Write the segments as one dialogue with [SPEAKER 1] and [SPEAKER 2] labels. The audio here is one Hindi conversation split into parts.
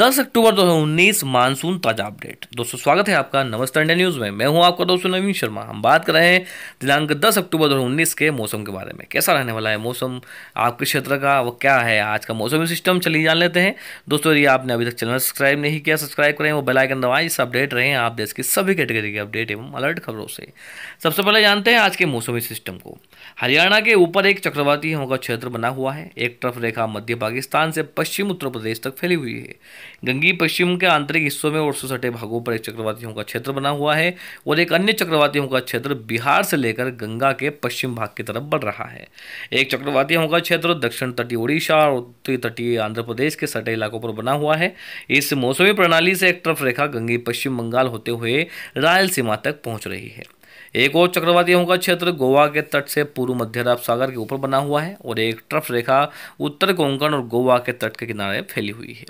[SPEAKER 1] 10 अक्टूबर 2019 मानसून ताजा अपडेट दोस्तों स्वागत है आपका नमस्ते इंडिया न्यूज़ में मैं हूं आपका दोस्तों नवीन शर्मा हम बात कर रहे हैं दिनांक 10 अक्टूबर 2019 के मौसम के बारे में कैसा रहने वाला है मौसम आपके क्षेत्र का वो क्या है आज का मौसमी सिस्टम चलिए जान लेते हैं दोस्तों यदि आपने अभी तक चैनल सब्सक्राइब नहीं किया सब्सक्राइब करें वो बेलाइकन दवाई इससे अपडेट रहे आप देश की सभी कैटेगरी के अपडेट एवं अलर्ट खबरों से सबसे पहले जानते हैं आज के मौसमी सिस्टम को हरियाणा के ऊपर एक चक्रवाती हवा का क्षेत्र बना हुआ है एक तरफ रेखा मध्य पाकिस्तान से पश्चिम उत्तर प्रदेश तक फैली हुई है गंगी पश्चिम के आंतरिक हिस्सों में और सटे भागों पर एक चक्रवातियों का क्षेत्र बना हुआ है और एक अन्य चक्रवातियों का क्षेत्र बिहार से लेकर गंगा के पश्चिम भाग की तरफ बढ़ रहा है एक चक्रवातियों का क्षेत्र दक्षिण तटीय उड़ीसा और उत्तरी तटीय आंध्र प्रदेश के सटे इलाकों पर बना हुआ है इस मौसमी प्रणाली से एक तरफ रेखा गंगी पश्चिम बंगाल होते हुए रायलसीमा तक पहुँच रही है एक और चक्रवाती का क्षेत्र गोवा के तट से पूर्व मध्य अरब सागर के ऊपर बना हुआ है और एक ट्रफ रेखा उत्तर कोंकण और गोवा के तट के किनारे फैली हुई है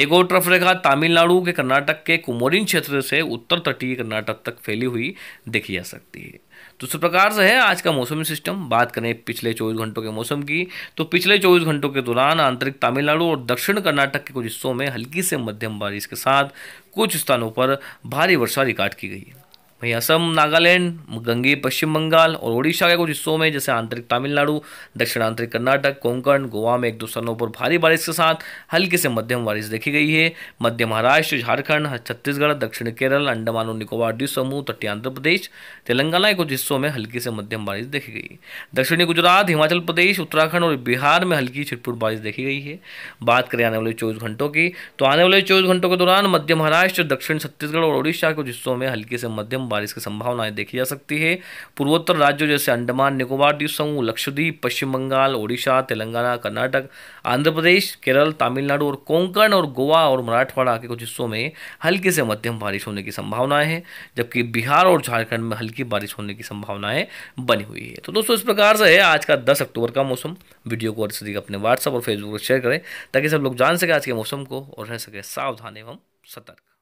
[SPEAKER 1] एक और ट्रफ रेखा तमिलनाडु के कर्नाटक के कुमोरिन क्षेत्र से उत्तर तटीय कर्नाटक तक फैली हुई देखी जा सकती है तो इस प्रकार से है आज का मौसमी सिस्टम बात करें पिछले 24 घंटों के मौसम की तो पिछले 24 घंटों के दौरान आंतरिक तमिलनाडु और दक्षिण कर्नाटक के कुछ हिस्सों में हल्की से मध्यम बारिश के साथ कुछ स्थानों पर भारी वर्षा रिकॉर्ड की गई है वहीं असम नागालैंड गंगे पश्चिम बंगाल और ओडिशा के कुछ हिस्सों में जैसे आंतरिक तमिलनाडु दक्षिण आंतरिक कर्नाटक कोंकण गोवा में एक दो स्थानों पर भारी बारिश के साथ हल्की से मध्यम बारिश देखी गई है मध्य महाराष्ट्र झारखंड छत्तीसगढ़ दक्षिण केरल अंडमान और निकोबार द्वीप समूह तटीय आंध्र प्रदेश तेलंगाना के कुछ हिस्सों में हल्की से मध्यम बारिश देखी गई दक्षिणी गुजरात हिमाचल प्रदेश उत्तराखंड और बिहार में हल्की छिटपुट बारिश देखी गई है बात करें आने वाले चौबीस घंटों की तो आने वाले चौबीस घंटों के दौरान मध्य महाराष्ट्र दक्षिण छत्तीसगढ़ और ओडिशा के कुछ हिस्सों में हल्की से मध्यम बारिश की संभावनाएं देखी जा सकती है पूर्वोत्तर राज्यों जैसे अंडमान निकोबार द्वीप समूह लक्षद्वीप पश्चिम बंगाल ओडिशा तेलंगाना कर्नाटक आंध्र प्रदेश केरल तमिलनाडु और कोंकण और गोवा और मराठवाड़ा के कुछ हिस्सों में हल्की से मध्यम बारिश होने की संभावनाएं हैं जबकि बिहार और झारखंड में हल्की बारिश होने की संभावनाएं बनी हुई है तो दोस्तों इस प्रकार से है आज का दस अक्टूबर का मौसम वीडियो को अधिक अपने व्हाट्सअप और फेसबुक पर शेयर करें ताकि सब लोग जान सके आज के मौसम को और रह सके सावधान एवं सतर्क